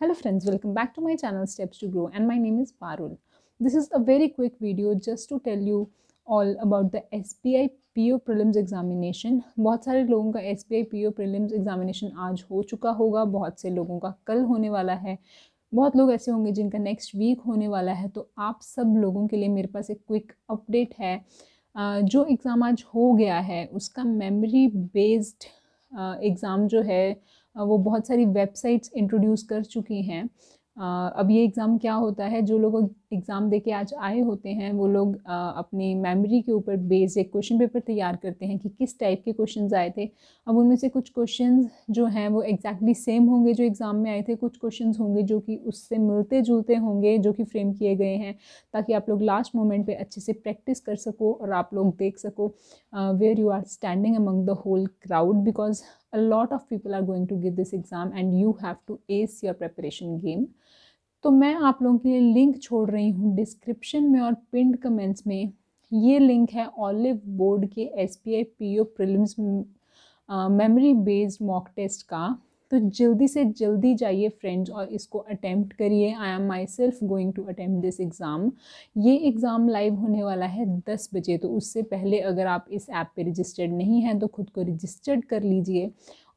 Hello friends, welcome back to my channel Steps to Grow and my name is Parul. This is a very quick video just to tell you all about the SBI PO prelims examination. बहुत सारे लोगों का SBI PO prelims examination आज हो चुका होगा बहुत से लोगों का कल होने वाला है बहुत लोग ऐसे होंगे जिनका नेक्स्ट वीक होने वाला है तो आप सब लोगों के लिए मेरे पास एक क्विक अपडेट है जो एग्ज़ाम आज हो गया है उसका मेमोरी बेस्ड एग्ज़ाम जो है वो बहुत सारी वेबसाइट्स इंट्रोड्यूस कर चुकी हैं अब ये एग्ज़ाम क्या होता है जो लोग एग्ज़ाम दे के आज आए होते हैं वो लोग अपनी मेमोरी के ऊपर बेस एक क्वेश्चन पेपर तैयार करते हैं कि किस टाइप के क्वेश्चन आए थे अब उनमें से कुछ क्वेश्चन जो हैं वो एग्जैक्टली exactly सेम होंगे जो एग्ज़ाम में आए थे कुछ क्वेश्चन होंगे जो कि उससे मिलते जुलते होंगे जो कि फ्रेम किए गए हैं ताकि आप लोग लास्ट मोमेंट पर अच्छे से प्रैक्टिस कर सको और आप लोग देख सको where you are standing among the whole crowd because a lot of people are going to give this exam and you have to ace your preparation game तो मैं आप लोगों के लिए लिंक छोड़ रही हूँ डिस्क्रिप्शन में और पिंड कमेंट्स में ये लिंक है ऑलिव बोर्ड के S B I P O prelims memory based mock test का तो जल्दी से जल्दी जाइए फ्रेंड्स और इसको अटैम्प्ट करिए I am myself going to attempt this exam ये एग्ज़ाम लाइव होने वाला है दस बजे तो उससे पहले अगर आप इस ऐप पे रजिस्टर्ड नहीं हैं तो खुद को रजिस्टर्ड कर लीजिए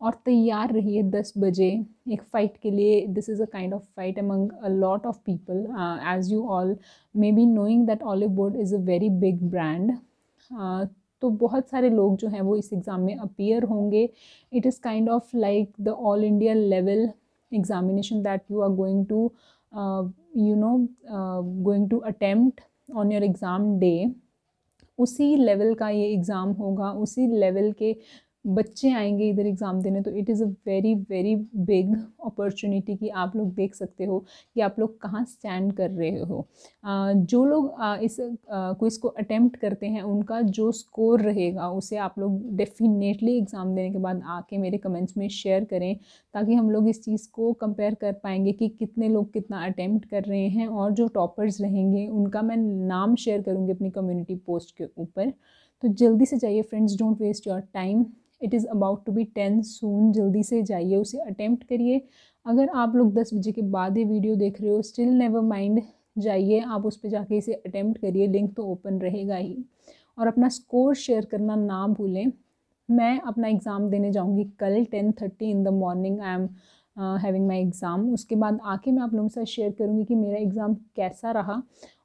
और तैयार रहिए दस बजे एक फ़ाइट के लिए this is a kind of fight among a lot of people as you all may be knowing that Oliveboard is a very big brand तो बहुत सारे लोग जो हैं वो इस एग्ज़ाम में अपीयर होंगे it is kind of like the all India level examination that you are going to you know going to attempt on your exam day उसी लेवल का ये एग्ज़ाम होगा उसी लेवल के बच्चे आएंगे इधर एग्ज़ाम देने तो it is a very very big opportunity कि आप लोग देख सकते हो कि आप लोग कहाँ स्टैंड कर रहे हो जो लोग इस क्विज़ को अटैम्प्ट करते हैं उनका जो स्कोर रहेगा उसे आप लोग डेफिनेटली एग्ज़ाम देने के बाद आके मेरे कमेंट्स में शेयर करें ताकि हम लोग इस चीज़ को कंपेयर कर पाएंगे कि कितने लोग कितना अटैम्प्ट कर रहे हैं और जो टॉपर्स रहेंगे उनका मैं नाम शेयर करूँगी अपनी कम्युनिटी पोस्ट के ऊपर तो जल्दी से जाइए friends don't waste your time it is about to be ten soon जल्दी से जाइए उसे अटैम्प्ट करिए अगर आप लोग दस बजे के बाद ये वीडियो देख रहे हो स्टिल नेवर माइंड जाइए आप उस पर जाके इसे अटैम्प्ट करिए लिंक तो ओपन रहेगा ही और अपना स्कोर शेयर करना ना भूलें मैं अपना एग्ज़ाम देने जाऊँगी कल ten thirty in the morning I am having my exam उसके बाद आके मैं आप लोगों के साथ शेयर करूँगी कि मेरा एग्ज़ाम कैसा रहा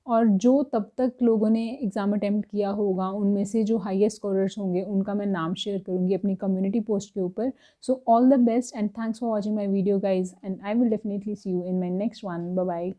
और जो तब तक लोगों ने एग्ज़ाम अटैम्प्ट किया होगा उनमें से जो हाईएस्ट स्कॉलर्स होंगे उनका मैं नाम शेयर करूँगी अपनी कम्युनिटी पोस्ट के ऊपर so all the best and thanks for watching my video guys and I will definitely see you in my next one bye